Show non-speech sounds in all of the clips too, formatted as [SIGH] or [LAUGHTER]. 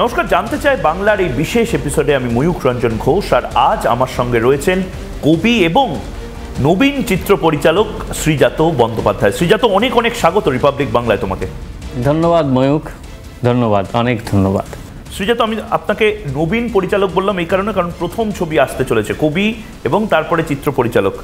নমস্কার জানতে চাই বাংলার এই বিশেষ এপিসোডে আমি ময়ূখ রঞ্জন ঘোষ আর আজ আমার সঙ্গে রয়েছেন কবি এবং নবীন চিত্র পরিচালক শ্রীজাত বন্দ্যোপাধ্যায় শ্রীজাত অনেক অনেক স্বাগত রিপাবলিক বাংলায় তোমাকে ধন্যবাদ ময়ূখ ধন্যবাদ অনেক ধন্যবাদ শ্রীজাত আমি আপনাকে নবীন পরিচালক বললাম এই কারণে কারণ প্রথম ছবি আসতে চলেছে কবি এবং তারপরে চিত্র পরিচালক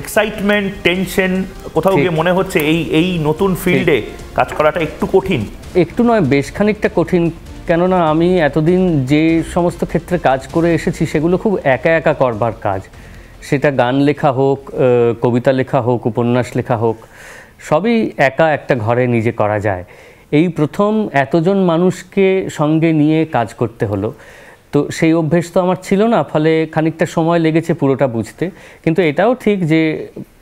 এক্সাইটমেন্ট টেনশন কোথাও গিয়ে মনে হচ্ছে এই এই নতুন ফিল্ডে কাজ করাটা একটু কঠিন একটু নয় বেশ খানিকটা কঠিন কেননা আমি এতদিন যে সমস্ত ক্ষেত্রে কাজ করে এসেছি সেগুলো খুব একা একা করবার কাজ সেটা গান লেখা হোক কবিতা লেখা হোক উপন্যাস লেখা হোক সবই একা একটা ঘরে নিজে করা যায় এই প্রথম এতজন মানুষকে সঙ্গে নিয়ে কাজ করতে হলো তো সেই অভ্যেস তো আমার ছিল না ফলে খানিকটা সময় লেগেছে পুরোটা বুঝতে কিন্তু এটাও ঠিক যে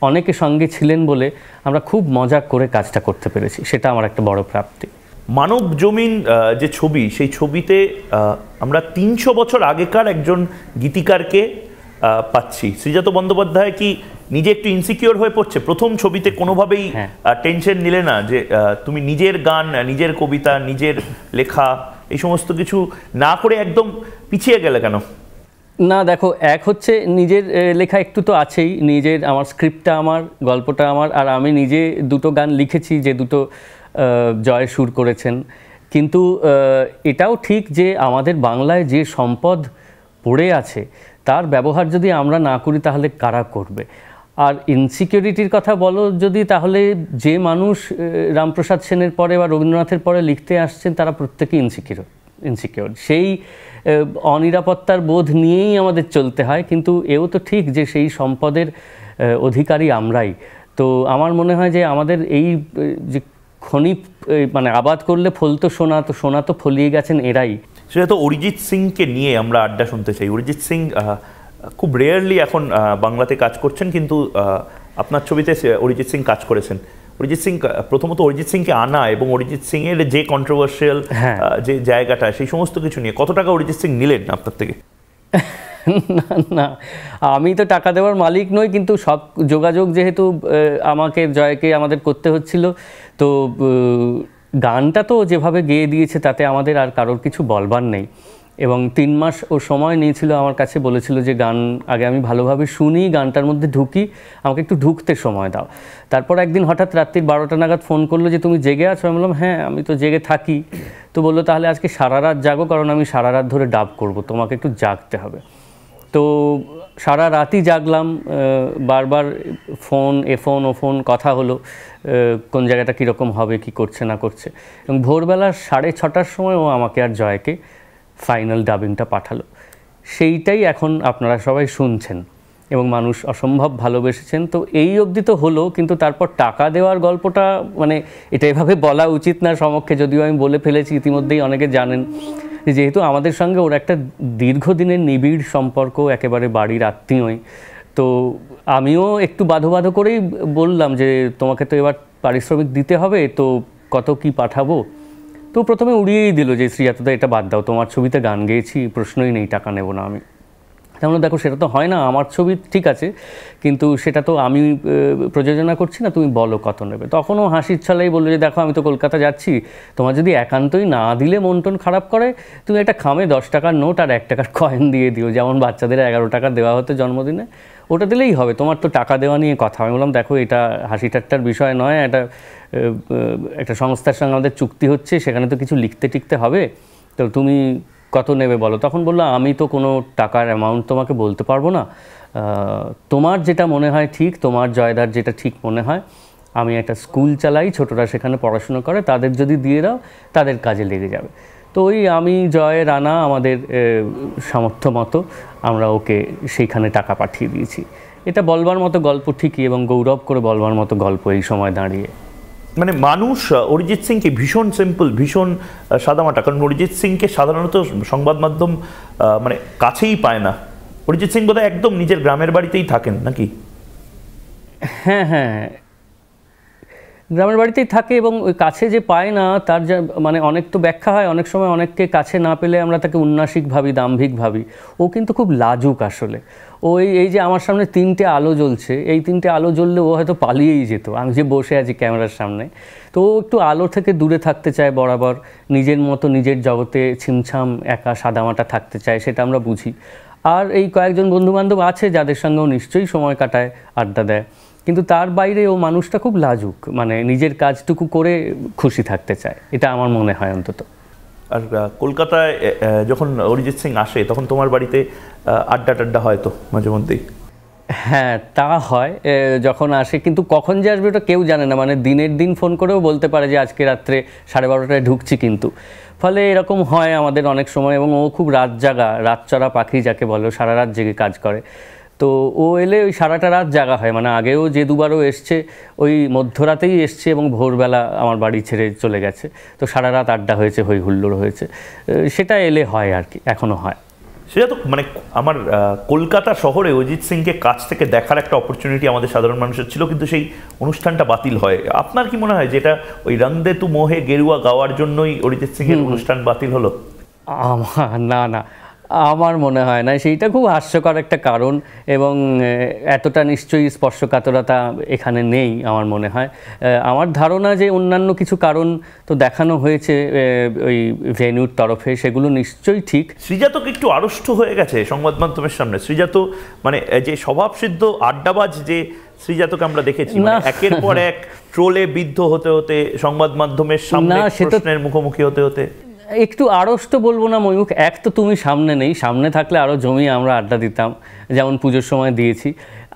অনেকে সঙ্গে ছিলেন বলে আমরা খুব মজা করে কাজটা করতে পেরেছি সেটা আমার একটা বড় প্রাপ্তি মানব জমিন যে ছবি সেই ছবিতে আমরা তিনশো বছর আগেকার একজন গীতিকারকে পাচ্ছি শ্রীজাত বন্দ্যোপাধ্যায় কি নিজে একটু ইনসিকিওর হয়ে পড়ছে প্রথম ছবিতে কোনোভাবেই টেনশন হ্যাঁ। নিলে না যে তুমি নিজের গান নিজের কবিতা নিজের লেখা এই সমস্ত কিছু না করে একদম পিছিয়ে গেলে কেন না দেখো এক হচ্ছে নিজের লেখা একটু তো আছেই নিজের আমার স্ক্রিপ্টটা আমার গল্পটা আমার আর আমি নিজে দুটো গান লিখেছি যে দুটো জয় সুর করেছেন কিন্তু এটাও ঠিক যে আমাদের বাংলায় যে সম্পদ পড়ে আছে তার ব্যবহার যদি আমরা না করি তাহলে কারা করবে আর ইনসিকিউরিটির কথা বলো যদি তাহলে যে মানুষ রামপ্রসাদ সেনের পরে বা রবীন্দ্রনাথের পরে লিখতে আসছেন তারা প্রত্যেকে ইনসিকিউর ইনসিকিউর সেই অনিরাপত্তার বোধ নিয়েই আমাদের চলতে হয় কিন্তু এও তো ঠিক যে সেই সম্পদের অধিকারী আমরাই তো আমার মনে হয় যে আমাদের এই যে খনি মানে আবাদ করলে তো সোনা তো সোনা তো ফলিয়ে গেছেন এরাই সেটা তো অরিজিৎ সিংকে নিয়ে আমরা আড্ডা শুনতে চাই অরিজিৎ সিং খুব রেয়ারলি এখন বাংলাতে কাজ করছেন কিন্তু আপনার ছবিতে অরিজিৎ সিং কাজ করেছেন অরিজিৎ সিং প্রথমত অরিজিৎ সিংকে আনা এবং অরিজিৎ সিং এর যে কন্ট্রোভার্সিয়াল হ্যাঁ। যে জায়গাটা সেই সমস্ত কিছু নিয়ে কত টাকা অরিজিৎ সিং নিলেন আপনার থেকে [LAUGHS] [LAUGHS] না না আমি তো টাকা দেওয়ার মালিক নই কিন্তু সব যোগাযোগ যেহেতু আমাকে জয়কে আমাদের করতে হচ্ছিল তো গানটা তো যেভাবে গেয়ে দিয়েছে তাতে আমাদের আর কারোর কিছু বলবার নেই এবং তিন মাস ও সময় নিয়েছিল আমার কাছে বলেছিল যে গান আগে আমি ভালোভাবে শুনি গানটার মধ্যে ঢুকি আমাকে একটু ঢুকতে সময় দাও তারপর একদিন হঠাৎ রাত্রির বারোটা নাগাদ ফোন করলো যে তুমি জেগে আছো আমি বললাম হ্যাঁ আমি তো জেগে থাকি তো বললো তাহলে আজকে সারা রাত জাগো কারণ আমি সারা রাত ধরে ডাব করব তোমাকে একটু জাগতে হবে তো সারা রাতি জাগলাম বারবার ফোন এ ফোন ও ফোন কথা হলো কোন জায়গাটা কীরকম হবে কি করছে না করছে এবং ভোরবেলা সাড়ে ছটার সময় ও আমাকে আর জয়কে ফাইনাল ডাবিংটা পাঠালো সেইটাই এখন আপনারা সবাই শুনছেন এবং মানুষ অসম্ভব ভালোবেসেছেন তো এই অবধি তো হলো কিন্তু তারপর টাকা দেওয়ার গল্পটা মানে এটা এভাবে বলা উচিত না সমক্ষে যদিও আমি বলে ফেলেছি ইতিমধ্যেই অনেকে জানেন যেহেতু আমাদের সঙ্গে ওর একটা দীর্ঘদিনের নিবিড় সম্পর্ক একেবারে বাড়ির আত্মীয়ই তো আমিও একটু বাধো বাধো করেই বললাম যে তোমাকে তো এবার পারিশ্রমিক দিতে হবে তো কত কি পাঠাবো তো প্রথমে উড়িয়েই দিল যে শ্রীজাতদা এটা বাদ দাও তোমার ছবিতে গান গেয়েছি প্রশ্নই নেই টাকা নেব না আমি তাহলে দেখো সেটা তো হয় না আমার ছবি ঠিক আছে কিন্তু সেটা তো আমি প্রযোজনা করছি না তুমি বলো কত নেবে তখনও হাসির ছলাই বললো যে দেখো আমি তো কলকাতা যাচ্ছি তোমার যদি একান্তই না দিলে মন টন খারাপ করে তুমি একটা খামে দশ টাকার নোট আর এক টাকার কয়েন দিয়ে দিও যেমন বাচ্চাদের এগারো টাকা দেওয়া হতো জন্মদিনে ওটা দিলেই হবে তোমার তো টাকা দেওয়া নিয়ে কথা আমি বললাম দেখো এটা হাসি ঠাট্টার বিষয় নয় এটা একটা সংস্থার সঙ্গে আমাদের চুক্তি হচ্ছে সেখানে তো কিছু লিখতে টিখতে হবে তো তুমি কত নেবে বলো তখন বললো আমি তো কোনো টাকার অ্যামাউন্ট তোমাকে বলতে পারবো না তোমার যেটা মনে হয় ঠিক তোমার জয়দার যেটা ঠিক মনে হয় আমি একটা স্কুল চালাই ছোটরা সেখানে পড়াশুনো করে তাদের যদি দিয়ে দাও তাদের কাজে লেগে যাবে তো ওই আমি জয় রানা আমাদের সামর্থ্য মতো আমরা ওকে সেইখানে টাকা পাঠিয়ে দিয়েছি এটা বলবার মতো গল্প ঠিকই এবং গৌরব করে বলবার মতো গল্প এই সময় দাঁড়িয়ে মানে মানুষ অরিজিৎ সিংকে ভীষণ সিম্পল ভীষণ সাদামাটা কারণ অরিজিৎ সিংকে সাধারণত সংবাদ মাধ্যম মানে কাছেই পায় না অরিজিৎ সিং বোধহয় একদম নিজের গ্রামের বাড়িতেই থাকেন নাকি হ্যাঁ হ্যাঁ গ্রামের বাড়িতেই থাকে এবং ওই কাছে যে পায় না তার যা মানে অনেক তো ব্যাখ্যা হয় অনেক সময় অনেককে কাছে না পেলে আমরা তাকে উন্নাসিক ভাবি দাম্ভিক ভাবি ও কিন্তু খুব লাজুক আসলে ওই এই যে আমার সামনে তিনটে আলো জ্বলছে এই তিনটে আলো জ্বললে ও হয়তো পালিয়েই যেত আমি যে বসে আছি ক্যামেরার সামনে তো ও একটু আলো থেকে দূরে থাকতে চায় বরাবর নিজের মতো নিজের জগতে ছিমছাম একা সাদামাটা থাকতে চায় সেটা আমরা বুঝি আর এই কয়েকজন বন্ধুবান্ধব আছে যাদের সঙ্গেও নিশ্চয়ই সময় কাটায় আড্ডা দেয় কিন্তু তার বাইরে ও মানুষটা খুব লাজুক মানে নিজের কাজটুকু করে খুশি থাকতে চায় এটা আমার মনে হয় অন্তত আর কলকাতায় যখন অরিজিৎ সিং আসে তখন তোমার বাড়িতে আড্ডা টাড্ডা হয় তো মাঝে মধ্যেই হ্যাঁ তা হয় যখন আসে কিন্তু কখন যে আসবে ওটা কেউ জানে না মানে দিনের দিন ফোন করেও বলতে পারে যে আজকে রাত্রে সাড়ে বারোটায় ঢুকছি কিন্তু ফলে এরকম হয় আমাদের অনেক সময় এবং ও খুব রাত জাগা রাত চড়া পাখি যাকে বলো সারা রাত জেগে কাজ করে তো ও এলে ওই সারাটা রাত জাগা হয় মানে আগেও যে দুবারও এসছে ওই মধ্যরাতেই এসছে এবং ভোরবেলা আমার বাড়ি ছেড়ে চলে গেছে তো সারা রাত আড্ডা হয়েছে হই হুল্লোড় হয়েছে সেটা এলে হয় আর কি এখনও হয় সেটা তো মানে আমার কলকাতা শহরে অরিজিৎ সিংকে কাছ থেকে দেখার একটা অপরচুনিটি আমাদের সাধারণ মানুষের ছিল কিন্তু সেই অনুষ্ঠানটা বাতিল হয় আপনার কি মনে হয় যেটা ওই রংদে তু মোহে গেরুয়া গাওয়ার জন্যই অরিজিৎ সিংয়ের অনুষ্ঠান বাতিল হলো আমার না না আমার মনে হয় না সেইটা খুব হাস্যকর একটা কারণ এবং এতটা নিশ্চয়ই স্পর্শকাতরতা এখানে নেই আমার মনে হয় আমার ধারণা যে অন্যান্য কিছু কারণ তো দেখানো হয়েছে ওই ভেনুর তরফে সেগুলো নিশ্চয়ই ঠিক শ্রীজাত একটু আড়ষ্ট হয়ে গেছে সংবাদ মাধ্যমের সামনে শ্রীজাত মানে যে স্বভাবসিদ্ধ আড্ডাবাজ যে শ্রীজাতক আমরা দেখেছি মানে একের পর এক [LAUGHS] ট্রোলে বিদ্ধ হতে হতে সংবাদ মাধ্যমের সামনে প্রশ্নের মুখোমুখি হতে হতে একটু আড়ষ্ট বলবো না ময়ূক এক তো তুমি সামনে নেই সামনে থাকলে আরও জমি আমরা আড্ডা দিতাম যেমন পুজোর সময় দিয়েছি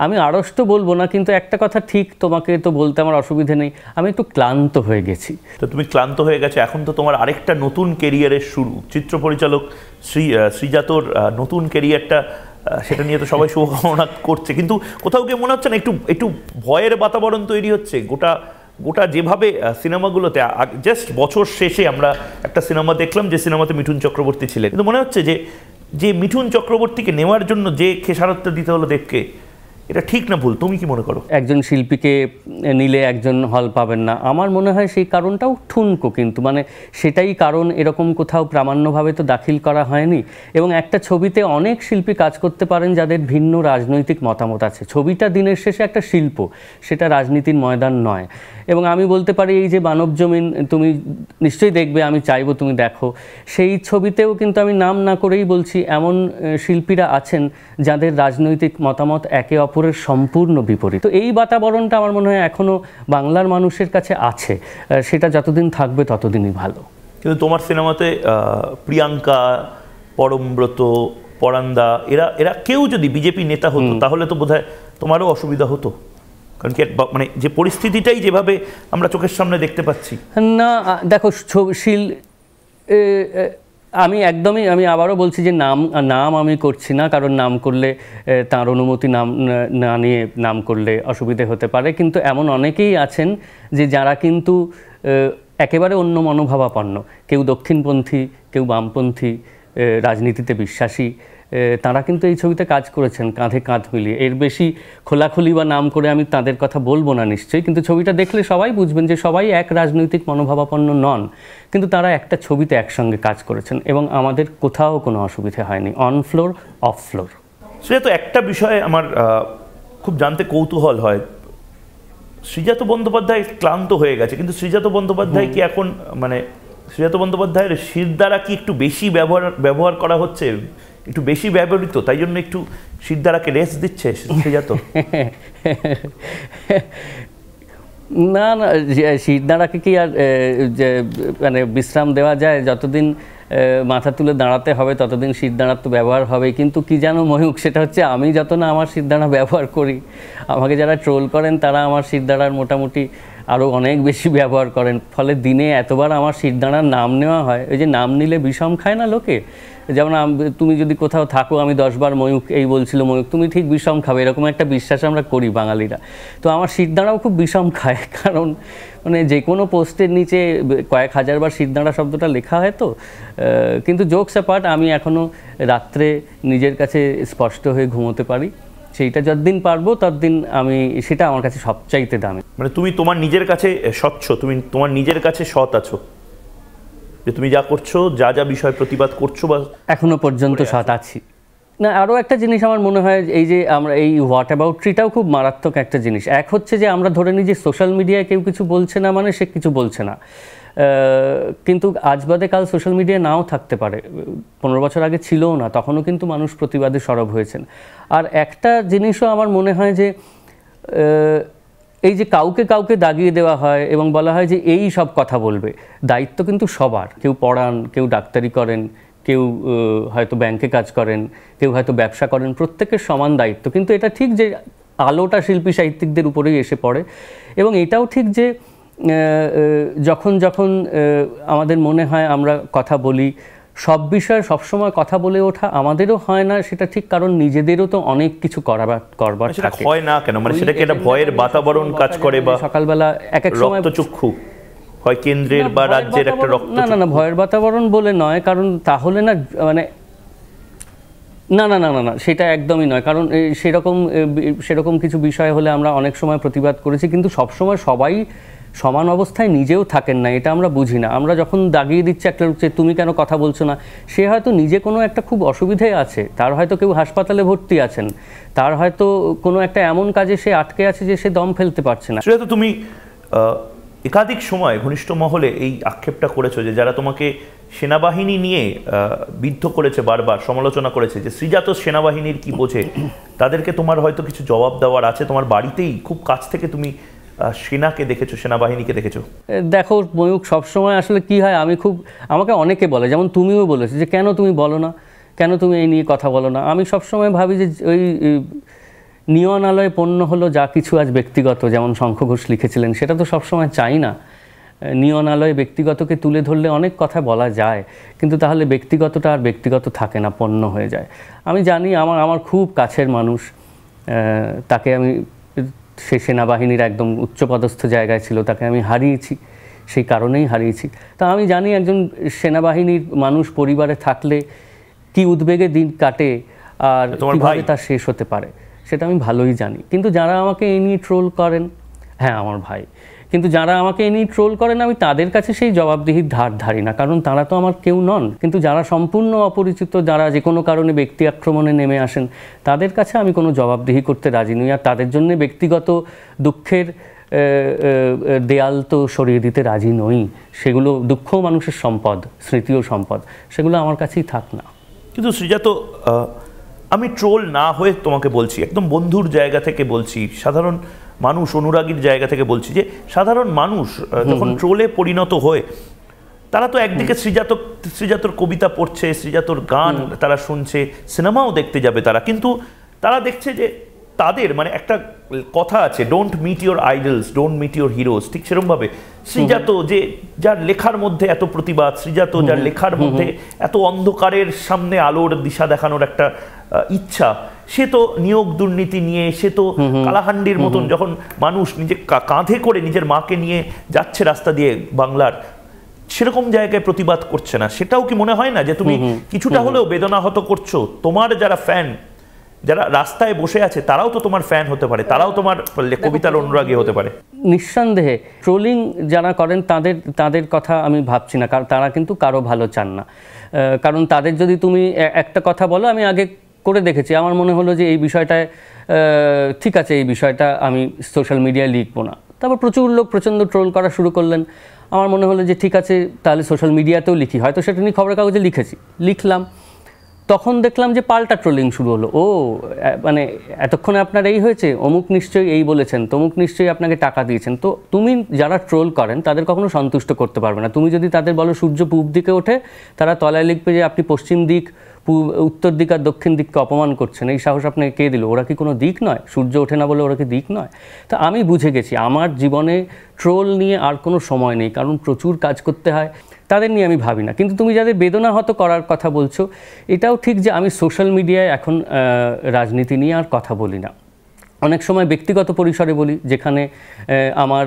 আমি আড়ষ্ট বলবো না কিন্তু একটা কথা ঠিক তোমাকে তো বলতে আমার অসুবিধে নেই আমি একটু ক্লান্ত হয়ে গেছি তো তুমি ক্লান্ত হয়ে গেছো এখন তো তোমার আরেকটা নতুন কেরিয়ারের শুরু চিত্র পরিচালক শ্রী শ্রীজাতর নতুন কেরিয়ারটা সেটা নিয়ে তো সবাই শুভকামনা করছে কিন্তু কোথাও গিয়ে মনে হচ্ছে না একটু একটু ভয়ের বাতাবরণ তৈরি হচ্ছে গোটা গোটা যেভাবে সিনেমাগুলোতে জাস্ট বছর শেষে আমরা একটা সিনেমা দেখলাম যে সিনেমাতে মিঠুন চক্রবর্তী ছিলেন কিন্তু মনে হচ্ছে যে যে মিঠুন চক্রবর্তীকে নেওয়ার জন্য যে খেসারতটা দিতে হলো দেবকে এটা ঠিক না ভুল তুমি কি মনে করো একজন শিল্পীকে নিলে একজন হল পাবেন না আমার মনে হয় সেই কারণটাও ঠুনকো কিন্তু মানে সেটাই কারণ এরকম কোথাও প্রামাণ্যভাবে তো দাখিল করা হয়নি এবং একটা ছবিতে অনেক শিল্পী কাজ করতে পারেন যাদের ভিন্ন রাজনৈতিক মতামত আছে ছবিটা দিনের শেষে একটা শিল্প সেটা রাজনীতির ময়দান নয় এবং আমি বলতে পারি এই যে মানব জমিন তুমি নিশ্চয়ই দেখবে আমি চাইবো তুমি দেখো সেই ছবিতেও কিন্তু আমি নাম না করেই বলছি এমন শিল্পীরা আছেন যাদের রাজনৈতিক মতামত একে অপর অপরের সম্পূর্ণ বিপরীত তো এই বাতাবরণটা আমার মনে হয় এখনও বাংলার মানুষের কাছে আছে সেটা যতদিন থাকবে ততদিনই ভালো কিন্তু তোমার সিনেমাতে প্রিয়াঙ্কা পরমব্রত পরান্দা এরা এরা কেউ যদি বিজেপি নেতা হতো তাহলে তো বোধহয় তোমারও অসুবিধা হতো কারণ কি মানে যে পরিস্থিতিটাই যেভাবে আমরা চোখের সামনে দেখতে পাচ্ছি না দেখো ছবিশীল আমি একদমই আমি আবারও বলছি যে নাম নাম আমি করছি না কারণ নাম করলে তার অনুমতি নাম না নিয়ে নাম করলে অসুবিধে হতে পারে কিন্তু এমন অনেকেই আছেন যে যারা কিন্তু একেবারে অন্য মনোভাবাপন্ন কেউ দক্ষিণপন্থী কেউ বামপন্থী রাজনীতিতে বিশ্বাসী তারা কিন্তু এই ছবিতে কাজ করেছেন কাঁধে কাঁধ মিলিয়ে এর বেশি খোলাখুলি বা নাম করে আমি তাদের কথা বলবো না নিশ্চয়ই কিন্তু ছবিটা দেখলে সবাই বুঝবেন যে সবাই এক রাজনৈতিক মনোভাবাপন্ন নন কিন্তু তারা একটা ছবিতে একসঙ্গে কাজ করেছেন এবং আমাদের কোথাও কোনো অসুবিধে হয়নি অন ফ্লোর অফ ফ্লোর সে তো একটা বিষয়ে আমার খুব জানতে কৌতূহল হয় শ্রীজাত বন্দ্যোপাধ্যায় ক্লান্ত হয়ে গেছে কিন্তু শ্রীজাত বন্দ্যোপাধ্যায় কি এখন মানে শ্রীজাত বন্দ্যোপাধ্যায়ের শির দ্বারা কি একটু বেশি ব্যবহার ব্যবহার করা হচ্ছে একটু বেশি ব্যবহৃত তাই জন্য একটু সিদ্ধারাকে রেস্ট দিচ্ছে সেজাত না না সিদ্ধারাকে কি আর মানে বিশ্রাম দেওয়া যায় যতদিন মাথা তুলে দাঁড়াতে হবে ততদিন শিরদাঁড়ার তো ব্যবহার হবে কিন্তু কি জানো ময়ূক সেটা হচ্ছে আমি যত না আমার সিদ্ধানা ব্যবহার করি আমাকে যারা ট্রোল করেন তারা আমার সিদ্ধানার মোটামুটি আরও অনেক বেশি ব্যবহার করেন ফলে দিনে এতবার আমার দাঁড়ার নাম নেওয়া হয় ওই যে নাম নিলে বিষম খায় না লোকে যেমন তুমি যদি কোথাও থাকো আমি দশবার ময়ূক এই বলছিল ময়ূক তুমি ঠিক বিষম খাবে এরকম একটা বিশ্বাস আমরা করি বাঙালিরা তো আমার দাঁড়াও খুব বিষম খায় [LAUGHS] কারণ মানে যে কোনো পোস্টের নিচে কয়েক হাজারবার দাঁড়া শব্দটা লেখা হয় তো কিন্তু জোকস অ্যাপার্ট আমি এখনও রাত্রে নিজের কাছে স্পষ্ট হয়ে ঘুমোতে পারি সেইটা যতদিন পারবো ততদিন আমি সেটা আমার কাছে সবচাইতে দামি মানে তুমি তোমার নিজের কাছে স্বচ্ছ তুমি তোমার নিজের কাছে সৎ আছো যে তুমি যা করছো যা যা বিষয় প্রতিবাদ করছো বা এখনো পর্যন্ত সৎ আছি না আরও একটা জিনিস আমার মনে হয় এই যে আমরা এই হোয়াট অ্যাবাউট ট্রিটাও খুব মারাত্মক একটা জিনিস এক হচ্ছে যে আমরা ধরে নিই যে সোশ্যাল মিডিয়ায় কেউ কিছু বলছে না মানে সে কিছু বলছে না কিন্তু আজ বাদে কাল সোশ্যাল মিডিয়া নাও থাকতে পারে পনেরো বছর আগে ছিলও না তখনও কিন্তু মানুষ প্রতিবাদে সরব হয়েছেন আর একটা জিনিসও আমার মনে হয় যে এই যে কাউকে কাউকে দাগিয়ে দেওয়া হয় এবং বলা হয় যে এই সব কথা বলবে দায়িত্ব কিন্তু সবার কেউ পড়ান কেউ ডাক্তারি করেন কেউ হয়তো ব্যাংকে কাজ করেন কেউ হয়তো ব্যবসা করেন প্রত্যেকের সমান দায়িত্ব কিন্তু এটা ঠিক যে আলোটা শিল্পী সাহিত্যিকদের উপরেই এসে পড়ে এবং এটাও ঠিক যে যখন যখন আমাদের মনে হয় আমরা কথা বলি সব বিষয়ে সবসময় কথা বলে ওঠা আমাদেরও হয় না সেটা ঠিক কারণ নিজেদেরও তো অনেক কিছু করাবার করবার হয় না কেন মানে একটা ভয়ের বাতাবরণ কাজ মানে করে বা সকালবেলা এক এক সময় হয় কেন্দ্রের বা রাজ্যের একটা রক্ত না না না ভয়ের বাতাবরণ বলে নয় কারণ তাহলে না মানে না না না না না সেটা একদমই নয় কারণ সেরকম সেরকম কিছু বিষয় হলে আমরা অনেক সময় প্রতিবাদ করেছি কিন্তু সবসময় সবাই সমান অবস্থায় নিজেও থাকেন না এটা আমরা বুঝি না আমরা যখন দাগিয়ে দিচ্ছি একটা লোককে তুমি কেন কথা বলছো না সে হয়তো নিজে কোনো একটা খুব অসুবিধায় আছে তার হয়তো কেউ হাসপাতালে ভর্তি আছেন তার হয়তো কোনো একটা এমন কাজে সে আটকে আছে যে সে দম ফেলতে পারছে না সেটা তো তুমি একাধিক সময় ঘনিষ্ঠ মহলে এই আক্ষেপটা করেছো যে যারা তোমাকে সেনাবাহিনী নিয়ে বিদ্ধ করেছে বারবার সমালোচনা করেছে যে শ্রীজাত সেনাবাহিনীর কি বোঝে তাদেরকে তোমার হয়তো কিছু জবাব দেওয়ার আছে তোমার বাড়িতেই খুব কাছ থেকে তুমি সেনাকে দেখেছো সেনাবাহিনীকে দেখেছো দেখো ময়ূক সবসময় আসলে কি হয় আমি খুব আমাকে অনেকে বলে যেমন তুমিও বলেছো যে কেন তুমি বলো না কেন তুমি এই নিয়ে কথা বলো না আমি সবসময় ভাবি যে ওই নিয়ন আলয় পণ্য হলো যা কিছু আজ ব্যক্তিগত যেমন শঙ্খ ঘোষ লিখেছিলেন সেটা তো সবসময় চাই না নিয়ন আলয় ব্যক্তিগতকে তুলে ধরলে অনেক কথা বলা যায় কিন্তু তাহলে ব্যক্তিগতটা আর ব্যক্তিগত থাকে না পণ্য হয়ে যায় আমি জানি আমার আমার খুব কাছের মানুষ তাকে আমি সে সেনাবাহিনীর একদম উচ্চপদস্থ জায়গায় ছিল তাকে আমি হারিয়েছি সেই কারণেই হারিয়েছি তা আমি জানি একজন সেনাবাহিনীর মানুষ পরিবারে থাকলে কি উদ্বেগে দিন কাটে আর কীভাবে তা শেষ হতে পারে সেটা আমি ভালোই জানি কিন্তু যারা আমাকে এই নিয়ে ট্রোল করেন হ্যাঁ আমার ভাই কিন্তু যারা আমাকে এ নিয়ে ট্রোল করেন আমি তাদের কাছে সেই জবাবদিহির ধার ধারি না কারণ তারা তো আমার কেউ নন কিন্তু যারা সম্পূর্ণ অপরিচিত যারা যে কোনো কারণে ব্যক্তি আক্রমণে নেমে আসেন তাদের কাছে আমি কোনো জবাবদিহি করতে রাজি নই আর তাদের জন্য ব্যক্তিগত দুঃখের দেয়াল তো সরিয়ে দিতে রাজি নই সেগুলো দুঃখ মানুষের সম্পদ স্মৃতিও সম্পদ সেগুলো আমার কাছেই থাক না কিন্তু সৃজাত আমি ট্রোল না হয়ে তোমাকে বলছি একদম বন্ধুর জায়গা থেকে বলছি সাধারণ মানুষ অনুরাগীর জায়গা থেকে বলছি যে সাধারণ মানুষ যখন ট্রোলে পরিণত হয়ে তারা তো একদিকে শ্রীজাতক শ্রীজাতর কবিতা পড়ছে শ্রীজাতর গান তারা শুনছে সিনেমাও দেখতে যাবে তারা কিন্তু তারা দেখছে যে তাদের মানে একটা কথা আছে don't meet your idols don't meet your heroes ঠিক সেরমভাবে শ্রীজাত যে যার লেখার মধ্যে এত প্রতিবাদ শ্রীজাত যার লেখার মধ্যে এত অন্ধকারের সামনে আলোর দিশা দেখানোর একটা ইচ্ছা সে তো নিয়োগ দুর্নীতি নিয়ে সে তো কালাহান্ডির মতন যখন মানুষ নিজে কাঁধে করে নিজের মাকে নিয়ে যাচ্ছে রাস্তা দিয়ে বাংলার সেরকম জায়গায় প্রতিবাদ করছে না সেটাও কি মনে হয় না যে তুমি কিছুটা হলেও বেদনাহত করছো তোমার যারা ফ্যান যারা রাস্তায় বসে আছে তারাও তো তোমার ফ্যান হতে পারে তারাও তোমার কবিতার অনুরাগী হতে পারে নিঃসন্দেহে ট্রোলিং যারা করেন তাদের তাদের কথা আমি ভাবছি না কারণ তারা কিন্তু কারো ভালো চান না কারণ তাদের যদি তুমি একটা কথা বলো আমি আগে করে দেখেছি আমার মনে হলো যে এই বিষয়টায় ঠিক আছে এই বিষয়টা আমি সোশ্যাল মিডিয়ায় লিখবো না তারপর প্রচুর লোক প্রচণ্ড ট্রোল করা শুরু করলেন আমার মনে হলো যে ঠিক আছে তাহলে সোশ্যাল মিডিয়াতেও লিখি হয়তো সেটা নিয়ে খবরের কাগজে লিখেছি লিখলাম তখন দেখলাম যে পাল্টা ট্রোলিং শুরু হলো ও মানে এতক্ষণে আপনার এই হয়েছে অমুক নিশ্চয়ই এই বলেছেন তমুক নিশ্চয়ই আপনাকে টাকা দিয়েছেন তো তুমি যারা ট্রোল করেন তাদের কখনো সন্তুষ্ট করতে পারবে না তুমি যদি তাদের বলো সূর্য পূব দিকে ওঠে তারা তলায় লিখবে যে আপনি পশ্চিম দিক উত্তর দিক আর দক্ষিণ দিককে অপমান করছেন এই সাহস আপনাকে কে দিল ওরা কি কোনো দিক নয় সূর্য ওঠে না বলে ওরা কি দিক নয় তা আমি বুঝে গেছি আমার জীবনে ট্রোল নিয়ে আর কোনো সময় নেই কারণ প্রচুর কাজ করতে হয় তাদের নিয়ে আমি ভাবি না কিন্তু তুমি যাদের বেদনাহত করার কথা বলছো এটাও ঠিক যে আমি সোশ্যাল মিডিয়ায় এখন রাজনীতি নিয়ে আর কথা বলি না অনেক সময় ব্যক্তিগত পরিসরে বলি যেখানে আমার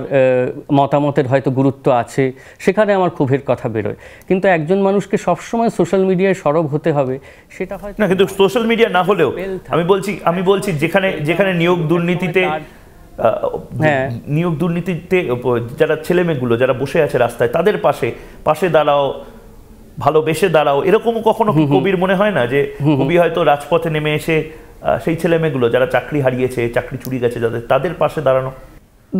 মতামতের হয়তো গুরুত্ব আছে সেখানে আমার ক্ষোভের কথা বেরোয় কিন্তু একজন মানুষকে সবসময় সোশ্যাল মিডিয়ায় সরব হতে হবে সেটা হয় না কিন্তু সোশ্যাল মিডিয়া না হলেও আমি বলছি আমি বলছি যেখানে যেখানে নিয়োগ দুর্নীতিতে হ্যাঁ নিয়োগ দুর্নীতিতে যারা ছেলেমেয়েগুলো যারা বসে আছে রাস্তায় তাদের পাশে পাশে দাঁড়াও ভালোবেসে দাঁড়াও এরকম কখনো কবির মনে হয় না যে কবি হয়তো রাজপথে নেমে এসে সেই ছেলেমেয়েগুলো যারা চাকরি হারিয়েছে চাকরি চুরি গেছে যাদের তাদের পাশে দাঁড়ানো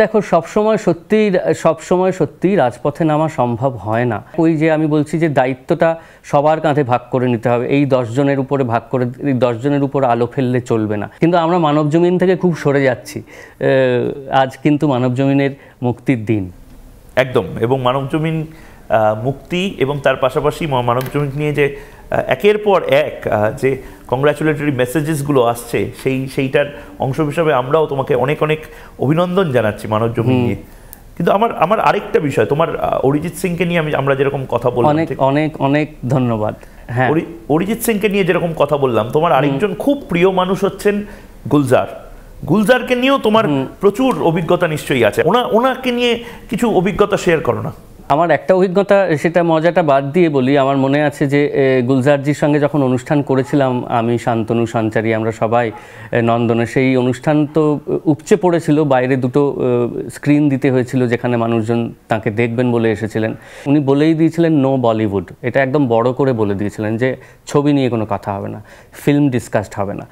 দেখো সবসময় সত্যিই সবসময় সত্যিই রাজপথে নামা সম্ভব হয় না ওই যে আমি বলছি যে দায়িত্বটা সবার কাঁধে ভাগ করে নিতে হবে এই দশজনের উপরে ভাগ করে এই দশজনের উপর আলো ফেললে চলবে না কিন্তু আমরা মানব জমিন থেকে খুব সরে যাচ্ছি আজ কিন্তু মানব জমিনের মুক্তির দিন একদম এবং মানব জমিন মুক্তি এবং তার পাশাপাশি মানব জমিন নিয়ে যে একের পর এক যে কংগ্রাচুলেটরি মেসেজেসগুলো আসছে সেই সেইটার অংশ হিসাবে আমরাও তোমাকে অনেক অনেক অভিনন্দন জানাচ্ছি মানব জমি নিয়ে কিন্তু আমার আমার আরেকটা বিষয় তোমার অরিজিৎ সিংকে নিয়ে আমি আমরা যেরকম কথা বললাম অনেক অনেক অনেক ধন্যবাদ হ্যাঁ অরিজিৎ সিংকে নিয়ে যেরকম কথা বললাম তোমার আরেকজন খুব প্রিয় মানুষ হচ্ছেন গুলজার গুলজারকে নিয়েও তোমার প্রচুর অভিজ্ঞতা নিশ্চয়ই আছে ওনা ওনাকে নিয়ে কিছু অভিজ্ঞতা শেয়ার করো না আমার একটা অভিজ্ঞতা সেটা মজাটা বাদ দিয়ে বলি আমার মনে আছে যে গুলজারজির সঙ্গে যখন অনুষ্ঠান করেছিলাম আমি শান্তনু সঞ্চারী আমরা সবাই নন্দনে সেই অনুষ্ঠান তো উপচে পড়েছিল বাইরে দুটো স্ক্রিন দিতে হয়েছিল যেখানে মানুষজন তাকে দেখবেন বলে এসেছিলেন উনি বলেই দিয়েছিলেন নো বলিউড এটা একদম বড় করে বলে দিয়েছিলেন যে ছবি নিয়ে কোনো কথা হবে না ফিল্ম ডিসকাসড হবে না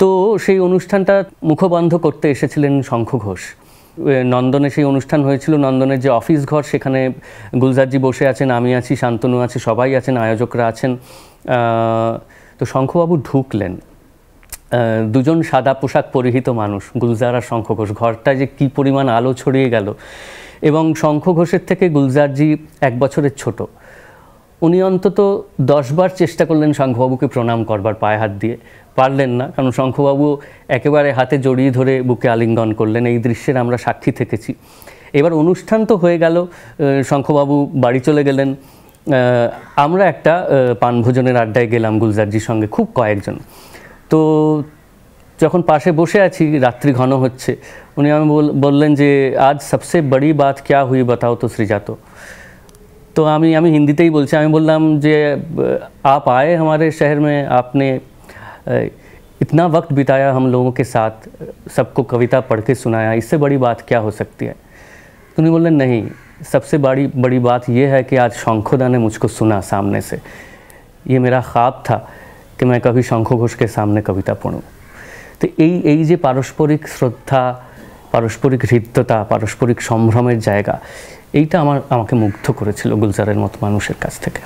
তো সেই অনুষ্ঠানটা মুখবন্ধ করতে এসেছিলেন শঙ্খ ঘোষ নন্দনে সেই অনুষ্ঠান হয়েছিল নন্দনের যে অফিস ঘর সেখানে গুলজারজি বসে আছেন আমি আছি শান্তনু আছে সবাই আছেন আয়োজকরা আছেন তো শঙ্খবাবু ঢুকলেন দুজন সাদা পোশাক পরিহিত মানুষ গুলজার আর শঙ্খ ঘোষ ঘরটায় যে কি পরিমাণ আলো ছড়িয়ে গেল এবং শঙ্খ ঘোষের থেকে গুলজারজি এক বছরের ছোট উনি অন্তত দশবার চেষ্টা করলেন শঙ্খবাবুকে প্রণাম করবার পায়ে হাত দিয়ে পারলেন না কারণ শঙ্খবাবু একেবারে হাতে জড়িয়ে ধরে বুকে আলিঙ্গন করলেন এই দৃশ্যের আমরা সাক্ষী থেকেছি এবার অনুষ্ঠান তো হয়ে গেল শঙ্খবাবু বাড়ি চলে গেলেন আমরা একটা পানভোজনের আড্ডায় গেলাম গুলজারজির সঙ্গে খুব কয়েকজন তো যখন পাশে বসে আছি রাত্রি ঘন হচ্ছে উনি আমি বললেন যে আজ সবচেয়ে বড়ি বাত ক্যা হুই বাতাও তো শ্রীজাত तो তো আমি আমি হিন্দিতেই बोल रहा বললাম जे आप आए हमारे शहर में आपने इतना वक्त बिताया हम लोगों के साथ सबको कविता पढ़ के सुनाया इससे बड़ी बात क्या हो सकती है तो उन्हें बोला नहीं सबसे बड़ी बड़ी बात यह है कि आज शंखोदा ने मुझको सुना सामने से ये मेरा ख्वाब था कि मैं कभी शंखो घोष के सामने कविता पढ़ूँ तो यही जो पारस्परिक श्रद्धा पारस्परिक পারস্পরিক पारस्परिक পারস্পরিক সম্ভ্রমের এইটা আমার আমাকে মুগ্ধ করেছিল গুলজারের মতো মানুষের কাছ থেকে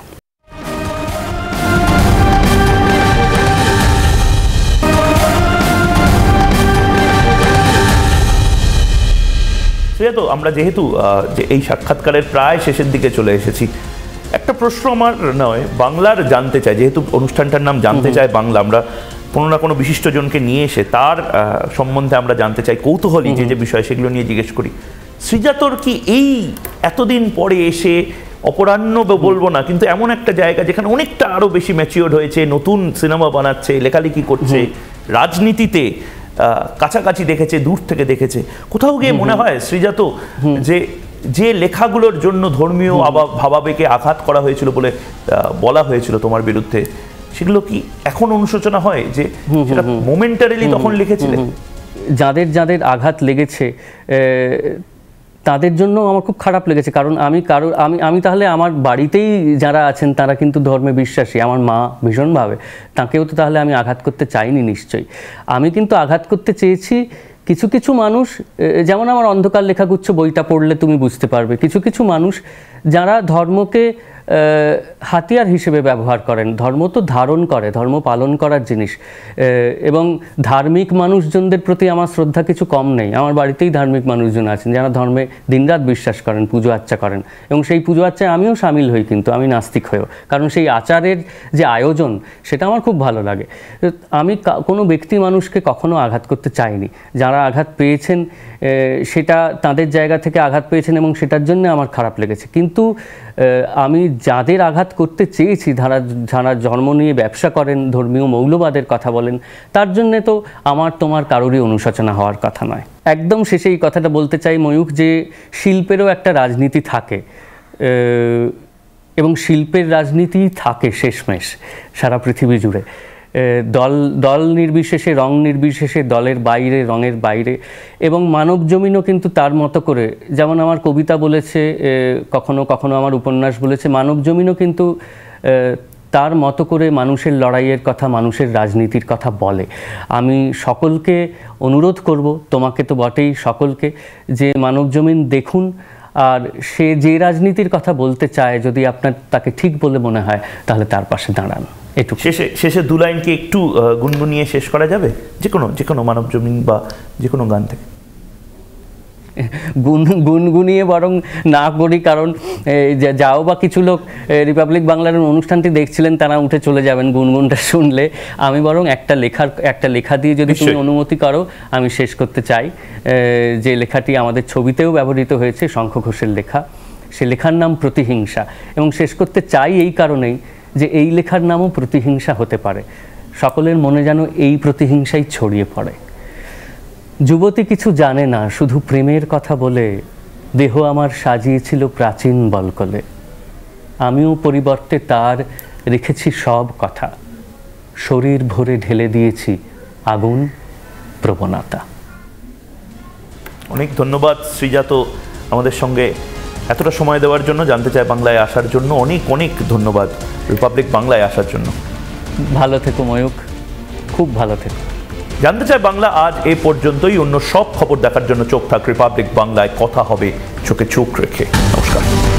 তো আমরা যেহেতু যে এই সাক্ষাৎকারের প্রায় শেষের দিকে চলে এসেছি একটা প্রশ্ন আমার নয় বাংলার জানতে চাই যেহেতু অনুষ্ঠানটার নাম জানতে চাই বাংলা আমরা কোনো না কোনো বিশিষ্টজনকে নিয়ে এসে তার সম্বন্ধে আমরা জানতে চাই কৌতূহলী যে যে বিষয় সেগুলো নিয়ে জিজ্ঞেস করি সৃজাতর কি এই এতদিন পরে এসে অপরাহ্ন বলবো না কিন্তু এমন একটা জায়গা যেখানে অনেকটা আরও বেশি ম্যাচিওর হয়েছে নতুন সিনেমা বানাচ্ছে লেখালেখি করছে রাজনীতিতে কাছাকাছি দেখেছে দূর থেকে দেখেছে কোথাও গিয়ে মনে হয় সৃজাত যে যে লেখাগুলোর জন্য ধর্মীয় ভাবাবেগে আঘাত করা হয়েছিল বলে বলা হয়েছিল তোমার বিরুদ্ধে সেগুলো কি এখন অনুশোচনা হয় যে সেটা মোমেন্টারিলি তখন লিখেছিলেন যাদের যাদের আঘাত লেগেছে তাদের জন্য আমার খুব খারাপ লেগেছে কারণ আমি কারোর আমি আমি তাহলে আমার বাড়িতেই যারা আছেন তারা কিন্তু ধর্মে বিশ্বাসী আমার মা ভীষণভাবে তাকেও তো তাহলে আমি আঘাত করতে চাইনি নিশ্চয়ই আমি কিন্তু আঘাত করতে চেয়েছি কিছু কিছু মানুষ যেমন আমার অন্ধকার লেখাগুচ্ছ বইটা পড়লে তুমি বুঝতে পারবে কিছু কিছু মানুষ যারা ধর্মকে হাতিয়ার হিসেবে ব্যবহার করেন ধর্ম তো ধারণ করে ধর্ম পালন করার জিনিস এবং ধার্মিক মানুষজনদের প্রতি আমার শ্রদ্ধা কিছু কম নেই আমার বাড়িতেই ধার্মিক মানুষজন আছেন যারা ধর্মে দিনরাত বিশ্বাস করেন পুজো আচ্চা করেন এবং সেই পুজো আচ্চায় আমিও সামিল হই কিন্তু আমি নাস্তিক হয়েও কারণ সেই আচারের যে আয়োজন সেটা আমার খুব ভালো লাগে আমি কোনো ব্যক্তি মানুষকে কখনো আঘাত করতে চাইনি যারা আঘাত পেয়েছেন সেটা তাদের জায়গা থেকে আঘাত পেয়েছেন এবং সেটার জন্য আমার খারাপ লেগেছে কিন্তু আমি যাদের আঘাত করতে চেয়েছি ধারা যারা জন্ম নিয়ে ব্যবসা করেন ধর্মীয় মৌলবাদের কথা বলেন তার জন্যে তো আমার তোমার কারোরই অনুশোচনা হওয়ার কথা নয় একদম শেষে এই কথাটা বলতে চাই ময়ূখ যে শিল্পেরও একটা রাজনীতি থাকে এবং শিল্পের রাজনীতি থাকে শেষমেশ সারা পৃথিবী জুড়ে দল দল নির্বিশেষে রং নির্বিশেষে দলের বাইরে রঙের বাইরে এবং মানব জমিনও কিন্তু তার মতো করে যেমন আমার কবিতা বলেছে কখনো কখনো আমার উপন্যাস বলেছে মানব জমিনও কিন্তু তার মতো করে মানুষের লড়াইয়ের কথা মানুষের রাজনীতির কথা বলে আমি সকলকে অনুরোধ করব তোমাকে তো বটেই সকলকে যে মানবজমিন দেখুন আর সে যে রাজনীতির কথা বলতে চায় যদি আপনার তাকে ঠিক বলে মনে হয় তাহলে তার পাশে দাঁড়ান একটু শেষে শেষে দু লাইনকে একটু গুনগুনিয়ে শেষ করা যাবে যে কোনো যে কোনো মানব জমিন বা যে কোনো গান থেকে গুন গুনগুনিয়ে বরং না করি কারণ যাও বা কিছু লোক রিপাবলিক বাংলার অনুষ্ঠানটি দেখছিলেন তারা উঠে চলে যাবেন গুনগুনটা শুনলে আমি বরং একটা লেখার একটা লেখা দিয়ে যদি তুমি অনুমতি করো আমি শেষ করতে চাই যে লেখাটি আমাদের ছবিতেও ব্যবহৃত হয়েছে শঙ্খ ঘোষের লেখা সে লেখার নাম প্রতিহিংসা এবং শেষ করতে চাই এই কারণেই যে এই লেখার নামও প্রতিহিংসা হতে পারে সকলের মনে যেন এই প্রতিহিংসাই ছড়িয়ে পড়ে যুবতী কিছু জানে না শুধু প্রেমের কথা বলে দেহ আমার সাজিয়েছিল প্রাচীন বলকলে আমিও পরিবর্তে তার রেখেছি সব কথা শরীর ভরে ঢেলে দিয়েছি আগুন প্রবণতা অনেক ধন্যবাদ শ্রীজাত আমাদের সঙ্গে এতটা সময় দেওয়ার জন্য জানতে চাই বাংলায় আসার জন্য অনেক অনেক ধন্যবাদ রিপাবলিক বাংলায় আসার জন্য ভালো থেকো ময়ূক খুব ভালো থেকো জানতে চাই বাংলা আজ এ পর্যন্তই অন্য সব খবর দেখার জন্য চোখ থাক রিপাবলিক বাংলায় কথা হবে চোখে চোখ রেখে নমস্কার